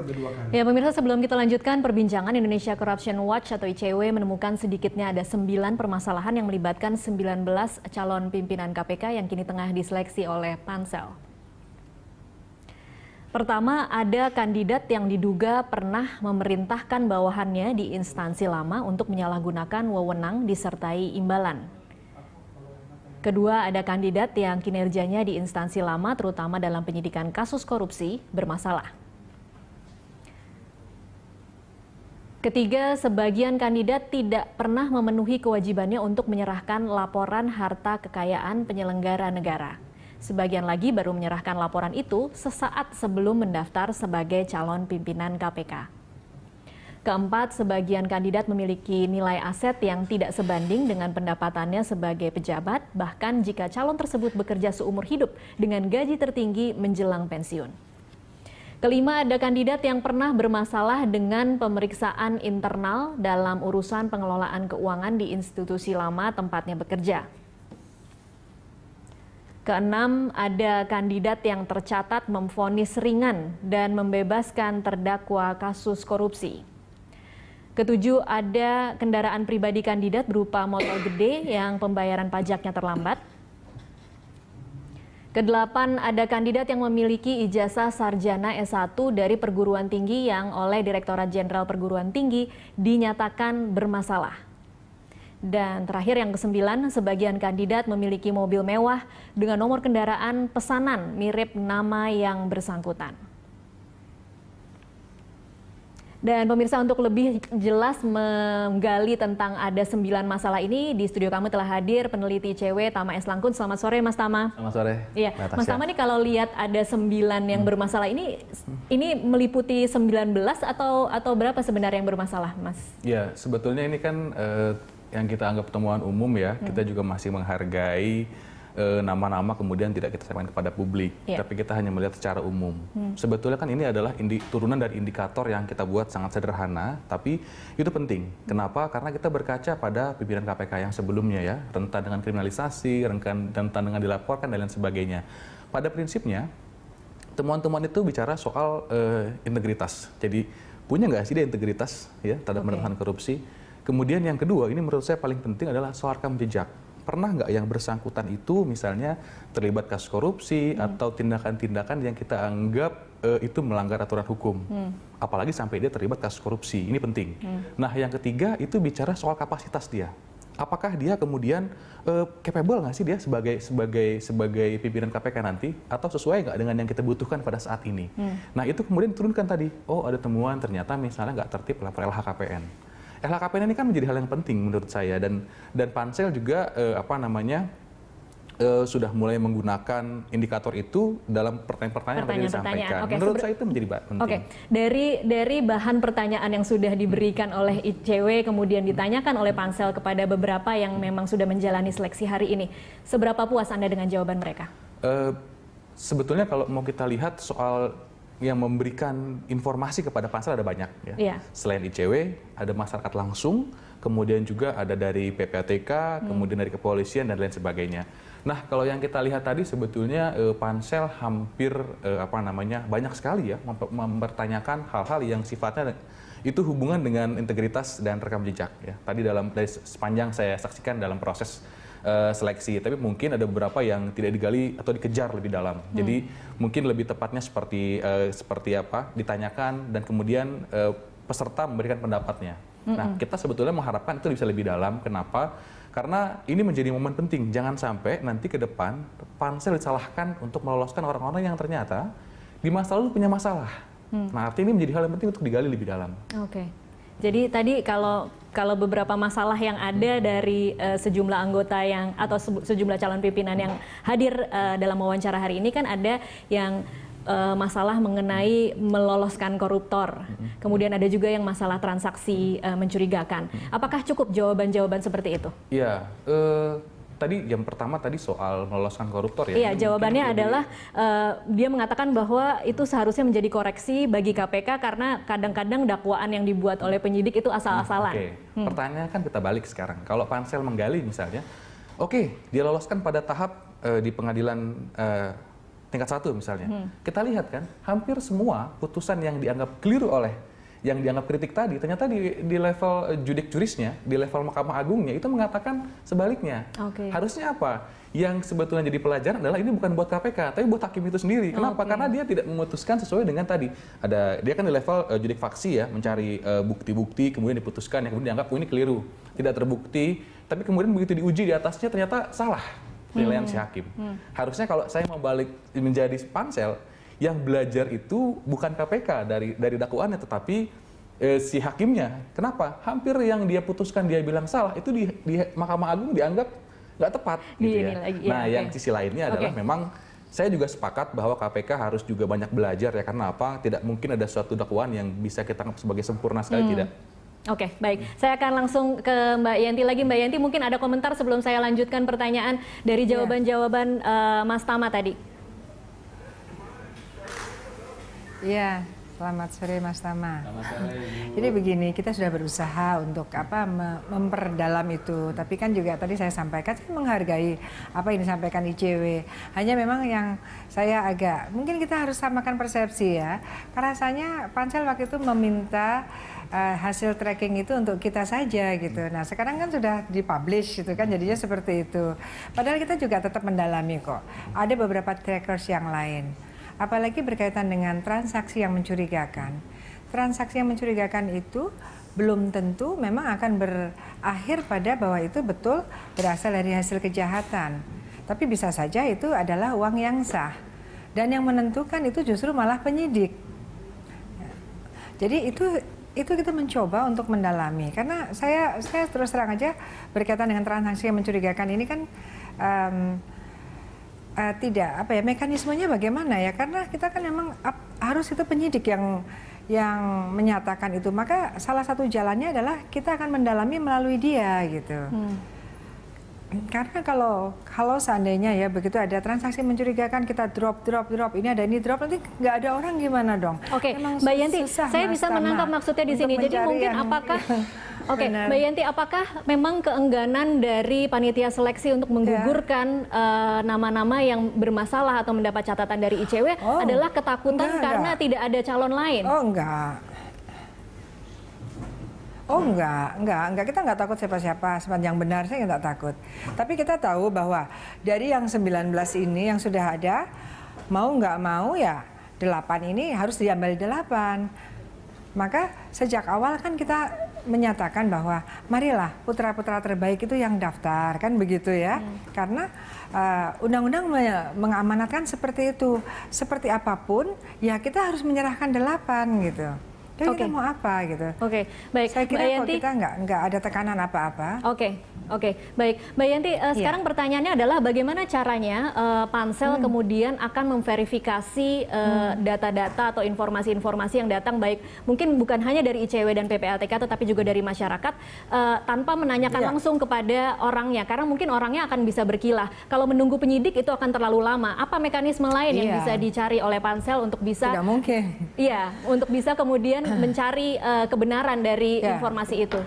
udah dua kali. Ya pemirsa sebelum kita lanjutkan perbincangan Indonesia Corruption Watch atau ICW e menemukan sedikitnya ada 9 permasalahan yang melibatkan 19 calon pimpinan KPK yang kini tengah diseleksi oleh Pansel. Pertama, ada kandidat yang diduga pernah memerintahkan bawahannya di instansi lama untuk menyalahgunakan wewenang disertai imbalan. Kedua, ada kandidat yang kinerjanya di instansi lama terutama dalam penyidikan kasus korupsi bermasalah. Ketiga, sebagian kandidat tidak pernah memenuhi kewajibannya untuk menyerahkan laporan harta kekayaan penyelenggara negara. Sebagian lagi baru menyerahkan laporan itu sesaat sebelum mendaftar sebagai calon pimpinan KPK. Keempat, sebagian kandidat memiliki nilai aset yang tidak sebanding dengan pendapatannya sebagai pejabat, bahkan jika calon tersebut bekerja seumur hidup dengan gaji tertinggi menjelang pensiun. Kelima, ada kandidat yang pernah bermasalah dengan pemeriksaan internal dalam urusan pengelolaan keuangan di institusi lama tempatnya bekerja. Keenam, ada kandidat yang tercatat memfonis ringan dan membebaskan terdakwa kasus korupsi. Ketujuh, ada kendaraan pribadi kandidat berupa motor gede yang pembayaran pajaknya terlambat. Kedelapan ada kandidat yang memiliki ijazah sarjana S1 dari perguruan tinggi yang oleh Direktorat Jenderal Perguruan Tinggi dinyatakan bermasalah. Dan terakhir yang kesembilan, sebagian kandidat memiliki mobil mewah dengan nomor kendaraan pesanan mirip nama yang bersangkutan. Dan pemirsa untuk lebih jelas menggali tentang ada sembilan masalah ini di studio kami telah hadir peneliti ICW Tama S. Langkun. Selamat sore Mas Tama. Selamat sore. Iya, Mas ya. Tama nih kalau lihat ada sembilan yang hmm. bermasalah ini, ini meliputi 19 atau atau berapa sebenarnya yang bermasalah Mas? Iya, sebetulnya ini kan eh, yang kita anggap temuan umum ya, hmm. kita juga masih menghargai Eh, nama-nama kemudian tidak kita sampaikan kepada publik, yeah. tapi kita hanya melihat secara umum. Hmm. Sebetulnya kan ini adalah indi, turunan dari indikator yang kita buat sangat sederhana, tapi itu penting. Hmm. Kenapa? Karena kita berkaca pada pimpinan KPK yang sebelumnya ya, rentan dengan kriminalisasi, rentan, rentan dengan dilaporkan dan lain sebagainya. Pada prinsipnya, temuan-temuan itu bicara soal e, integritas. Jadi punya nggak sih dia integritas ya terhadap okay. korupsi? Kemudian yang kedua, ini menurut saya paling penting adalah soal rekam jejak pernah nggak yang bersangkutan itu misalnya terlibat kasus korupsi hmm. atau tindakan-tindakan yang kita anggap uh, itu melanggar aturan hukum. Hmm. Apalagi sampai dia terlibat kasus korupsi. Ini penting. Hmm. Nah, yang ketiga itu bicara soal kapasitas dia. Apakah dia kemudian uh, capable nggak sih dia sebagai sebagai sebagai pimpinan KPK nanti atau sesuai nggak dengan yang kita butuhkan pada saat ini? Hmm. Nah itu kemudian turunkan tadi. Oh ada temuan ternyata misalnya nggak tertib lapor LHKPN LHKPN ini kan menjadi hal yang penting menurut saya dan dan pansel juga eh, apa namanya uh, sudah mulai menggunakan indikator itu dalam pertanyaan-pertanyaan yang tadi disampaikan. Okay, Menurut saya itu menjadi penting. Oke, dari dari bahan pertanyaan yang sudah diberikan oleh ICW kemudian ditanyakan oleh pansel kepada beberapa yang memang sudah menjalani seleksi hari ini, seberapa puas Anda dengan jawaban mereka? Uh, sebetulnya kalau mau kita lihat soal yang memberikan informasi kepada pansel ada banyak ya. Yeah. Selain ICW, ada masyarakat langsung, kemudian juga ada dari PPATK, hmm. kemudian dari kepolisian dan lain sebagainya. Nah, kalau yang kita lihat tadi sebetulnya eh, pansel hampir eh, apa namanya banyak sekali ya mempertanyakan hal-hal yang sifatnya itu hubungan dengan integritas dan rekam jejak ya. Tadi dalam dari sepanjang saya saksikan dalam proses Eh, seleksi, tapi mungkin ada beberapa yang tidak digali atau dikejar lebih dalam. Hmm. Jadi mungkin lebih tepatnya seperti uh, seperti apa ditanyakan dan kemudian uh, peserta memberikan pendapatnya. Nah, hmm. Nah, kita sebetulnya mengharapkan itu bisa lebih dalam. Kenapa? Karena ini menjadi momen penting. Jangan sampai nanti ke depan pansel disalahkan untuk meloloskan orang-orang yang ternyata di masa lalu punya masalah. Hmm. Nah, artinya ini menjadi hal yang penting untuk digali lebih dalam. Oke. Okay. Jadi tadi kalau kalau beberapa masalah yang ada dari uh, sejumlah anggota yang atau sejumlah calon pimpinan yang hadir uh, dalam wawancara hari ini kan ada yang uh, masalah mengenai meloloskan koruptor. Kemudian ada juga yang masalah transaksi uh, mencurigakan. Apakah cukup jawaban-jawaban seperti itu? Ya, uh, tadi yang pertama tadi soal meloloskan koruptor ya. Iya, jawabannya mungkin, adalah uh, dia mengatakan bahwa itu seharusnya menjadi koreksi bagi KPK karena kadang-kadang dakwaan yang dibuat oleh penyidik itu asal-asalan. Hmm, oke. Okay. Hmm. Pertanyaan kan kita balik sekarang. Kalau pansel menggali misalnya, oke, okay, dia loloskan pada tahap uh, di pengadilan uh, tingkat satu misalnya. Hmm. Kita lihat kan, hampir semua putusan yang dianggap keliru oleh yang dianggap kritik tadi ternyata di, di level eh, judik jurisnya, di level Mahkamah Agungnya itu mengatakan sebaliknya. Okay. Harusnya apa? Yang sebetulnya jadi pelajaran adalah ini bukan buat KPK, tapi buat hakim itu sendiri. Kenapa? Okay. Karena dia tidak memutuskan sesuai dengan tadi. Ada dia kan di level uh, judik faksi ya, mencari eh, bukti-bukti uh, kemudian diputuskan yang kemudian dianggap oh ini keliru, tidak terbukti, tapi kemudian begitu diuji di atasnya ternyata salah penilaian hmm. si hakim. Hmm. Harusnya kalau saya mau balik menjadi pansel yang belajar itu bukan KPK dari dari dakwaannya tetapi eh, si hakimnya. Kenapa? Hampir yang dia putuskan dia bilang salah itu di, di Mahkamah Agung dianggap nggak tepat gitu ya. Lagi, iya, Nah, okay. yang sisi lainnya adalah okay. memang saya juga sepakat bahwa KPK harus juga banyak belajar ya karena apa? Tidak mungkin ada suatu dakwaan yang bisa kita anggap sebagai sempurna sekali hmm. tidak. Oke, okay, baik. Saya akan langsung ke Mbak Yanti lagi. Mbak Yanti, mungkin ada komentar sebelum saya lanjutkan pertanyaan dari iya. jawaban-jawaban uh, Mas Tama tadi. Iya, selamat sore Mas Tama. Selamat sore. Jadi begini, kita sudah berusaha untuk apa memperdalam itu, tapi kan juga tadi saya sampaikan saya menghargai apa yang disampaikan ICW. Hanya memang yang saya agak mungkin kita harus samakan persepsi ya. Karena rasanya Pansel waktu itu meminta uh, hasil tracking itu untuk kita saja gitu. Nah sekarang kan sudah dipublish itu kan jadinya seperti itu. Padahal kita juga tetap mendalami kok. Ada beberapa trackers yang lain apalagi berkaitan dengan transaksi yang mencurigakan. Transaksi yang mencurigakan itu belum tentu memang akan berakhir pada bahwa itu betul berasal dari hasil kejahatan. Tapi bisa saja itu adalah uang yang sah. Dan yang menentukan itu justru malah penyidik. Jadi itu itu kita mencoba untuk mendalami karena saya saya terus terang aja berkaitan dengan transaksi yang mencurigakan ini kan um, uh, tidak apa ya mekanismenya bagaimana ya karena kita kan memang up, harus itu penyidik yang yang menyatakan itu maka salah satu jalannya adalah kita akan mendalami melalui dia gitu hmm. karena kalau kalau seandainya ya begitu ada transaksi mencurigakan kita drop drop drop ini ada ini drop nanti nggak ada orang gimana dong oke okay. mbak Yanti saya bisa menangkap maksudnya di sini jadi mungkin apakah iya. Oke, okay, Mbak Yanti, apakah memang keengganan dari panitia seleksi untuk menggugurkan ya. eh, nama-nama yeah. uh, yang bermasalah atau mendapat catatan dari ICW oh, adalah ketakutan enggak, karena tidak ada calon lain? Oh, enggak. Oh enggak, enggak, enggak kita enggak takut siapa-siapa sepanjang benar saya enggak takut. Tapi kita tahu bahwa dari yang 19 ini yang sudah ada mau enggak mau ya 8 ini harus diambil 8. Maka sejak awal kan kita menyatakan bahwa marilah putra-putra terbaik itu yang daftar kan begitu ya hmm. karena eh, undang-undang uh, mengamanatkan seperti itu seperti apapun ya kita harus menyerahkan delapan gitu jadi okay. kita mau apa gitu oke okay. baik saya kira Mbak kalau kita nggak nggak ada tekanan apa-apa oke okay. Oke, okay, baik. Mbak Yanti, uh, sekarang pertanyaannya adalah bagaimana caranya uh, Pansel hmm. kemudian akan memverifikasi eh, hmm. data-data uh, hmm. atau informasi-informasi yang datang baik mungkin bukan hanya dari ICW e dan PPLTK tetapi juga dari masyarakat uh, tanpa menanyakan yeah. langsung kepada orangnya karena mungkin orangnya akan bisa berkilah. Kalau menunggu penyidik itu akan terlalu lama. Apa mekanisme lain yeah. yang iya. bisa dicari oleh Pansel untuk bisa Tidak mungkin. Iya, untuk bisa kemudian mencari uh, kebenaran dari yeah. informasi itu.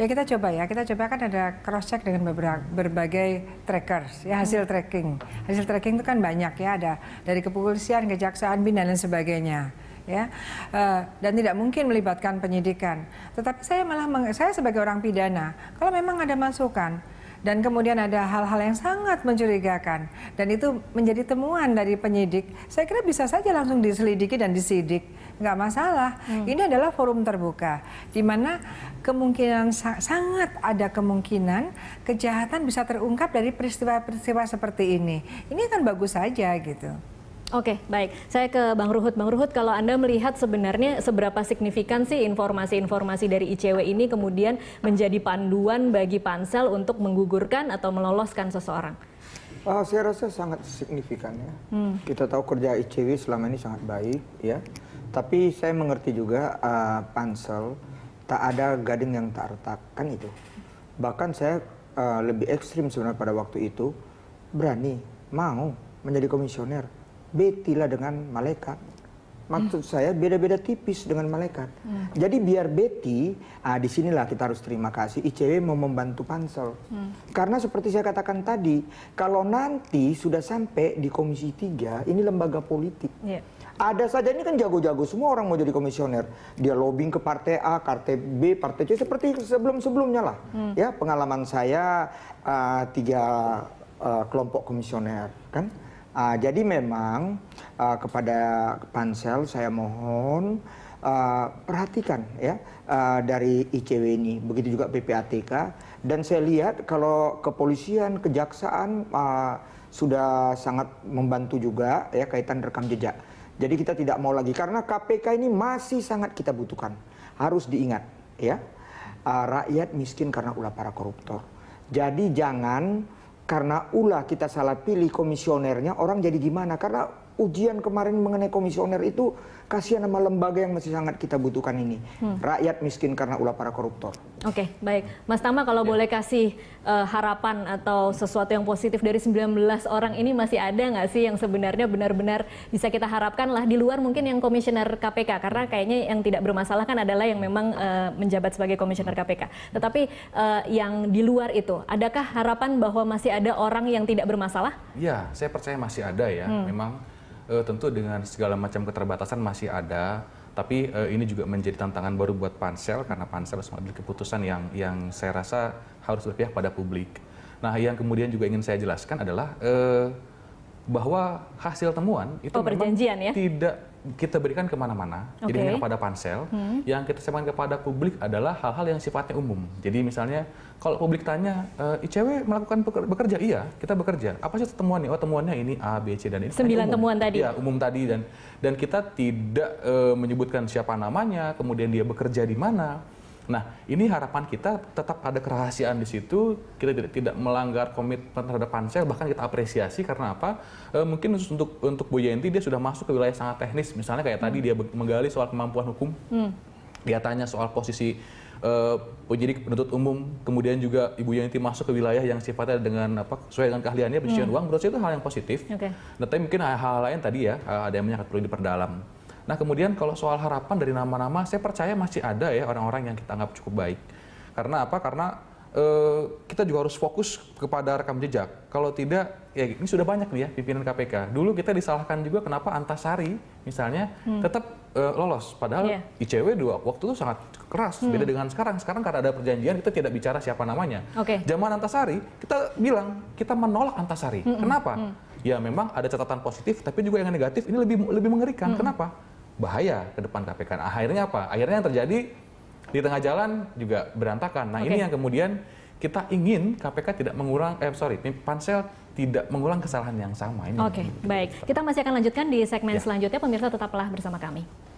Ya kita coba ya, kita coba kan ada cross check dengan beberapa, berbagai trackers, ya hasil hmm. tracking. Hasil tracking itu kan banyak ya, ada dari kepolisian, kejaksaan, bin dan lain sebagainya. Ya, eh, dan tidak mungkin melibatkan penyidikan. Tetapi saya malah meng, saya sebagai orang pidana, kalau memang ada masukan, dan kemudian ada hal-hal yang sangat mencurigakan dan itu menjadi temuan dari penyidik saya kira bisa saja langsung diselidiki dan disidik nggak masalah hmm. ini adalah forum terbuka di mana kemungkinan sangat ada kemungkinan kejahatan bisa terungkap dari peristiwa-peristiwa seperti ini ini kan bagus saja gitu Oke, okay, baik. Saya ke Bang Ruhut. Bang Ruhut, kalau Anda melihat sebenarnya seberapa signifikan sih informasi-informasi dari ICW ini kemudian menjadi panduan bagi pansel untuk menggugurkan atau meloloskan seseorang? Uh, saya rasa sangat signifikan ya. Hmm. Kita tahu kerja ICW selama ini sangat baik ya. Tapi saya mengerti juga uh, pansel tak ada gading yang tak retak kan itu. Bahkan saya uh, lebih ekstrim sebenarnya pada waktu itu berani mau menjadi komisioner betilah dengan malaikat. Maksud hmm. saya beda-beda tipis dengan malaikat. Hmm. Jadi biar beti, ah di sinilah kita harus terima kasih ICW mau membantu pansel. Hmm. Karena seperti saya katakan tadi, kalau nanti sudah sampai di Komisi 3, ini lembaga politik. Yeah. Ada saja ini kan jago-jago semua orang mau jadi komisioner. Dia lobbying ke partai A, partai B, partai C seperti sebelum-sebelumnya lah. Hmm. Ya pengalaman saya uh, tiga uh, kelompok komisioner kan Uh, jadi memang uh, kepada pansel saya mohon uh, perhatikan ya uh, dari ICW ini, begitu juga PPATK. Dan saya lihat kalau kepolisian, kejaksaan uh, sudah sangat membantu juga ya kaitan rekam jejak. Jadi kita tidak mau lagi karena KPK ini masih sangat kita butuhkan. Harus diingat ya uh, rakyat miskin karena ulah para koruptor. Jadi jangan karena ulah kita salah pilih komisionernya orang jadi gimana karena ujian kemarin mengenai komisioner itu kasihan sama lembaga yang masih sangat kita butuhkan ini hmm. rakyat miskin karena ulah para koruptor Oke, okay, baik. Mas Tama kalau ya. boleh kasih uh, harapan atau sesuatu yang positif dari 19 orang ini masih ada nggak sih yang sebenarnya benar-benar bisa kita harapkan lah di luar mungkin yang komisioner KPK karena kayaknya yang tidak bermasalah kan adalah yang memang uh, menjabat sebagai komisioner KPK. Tetapi uh, yang di luar itu, adakah harapan bahwa masih ada orang yang tidak bermasalah? Ya, saya percaya masih ada ya. Hmm. Memang uh, tentu dengan segala macam keterbatasan masih ada tapi uh, ini juga menjadi tantangan baru buat pansel karena pansel harus mengambil keputusan yang yang saya rasa harus berpihak pada publik. Nah, yang kemudian juga ingin saya jelaskan adalah uh, bahwa hasil temuan itu oh, memang ya? tidak kita berikan kemana-mana, okay. jadi hanya kepada pansel. Hmm. Yang kita sampaikan kepada publik adalah hal-hal yang sifatnya umum. Jadi misalnya kalau publik tanya, e, eh, ICW melakukan bekerja, iya kita bekerja. Apa sih temuannya? Oh temuannya ini A, B, C dan ini. Sembilan umum. temuan tadi. Iya umum tadi dan dan kita tidak e, menyebutkan siapa namanya, kemudian dia bekerja di mana Nah, ini harapan kita tetap ada kerahasiaan di situ, kita tidak tidak melanggar komitmen terhadap pansel, bahkan kita apresiasi karena apa? E, mungkin khusus untuk untuk Bu Yenti dia sudah masuk ke wilayah sangat teknis, misalnya kayak hmm. tadi dia menggali soal kemampuan hukum, hmm. dia tanya soal posisi e, penyidik penuntut umum kemudian juga Ibu Yenti masuk ke wilayah yang sifatnya dengan apa sesuai dengan keahliannya pencucian hmm. uang menurut saya itu hal yang positif. Okay. Nah, tapi mungkin hal-hal lain tadi ya e, ada yang menyangkut perlu diperdalam. Nah kemudian kalau soal harapan dari nama-nama, saya percaya masih ada ya orang-orang yang kita anggap cukup baik. Karena apa? Karena eh, kita juga harus fokus kepada rekam jejak. Kalau tidak, ya ini sudah banyak nih ya pimpinan KPK. Dulu kita disalahkan juga kenapa Antasari misalnya hmm. tetap eh, lolos. Padahal yeah. ICW dua waktu itu sangat keras. Hmm. Beda dengan sekarang. Sekarang karena ada perjanjian kita tidak bicara siapa namanya. Okay. Zaman Antasari kita bilang kita menolak Antasari. Hmm, hmm. Kenapa? Hmm. Ya memang ada catatan positif, tapi juga yang negatif ini lebih lebih mengerikan. Hmm. Kenapa? bahaya ke depan KPK. Nah, akhirnya apa? Akhirnya yang terjadi di tengah jalan juga berantakan. Nah, okay. ini yang kemudian kita ingin KPK tidak mengurang eh sorry pansel tidak mengulang kesalahan yang sama Oke, okay, baik. Kita masih akan lanjutkan di segmen ya. selanjutnya pemirsa tetaplah bersama kami.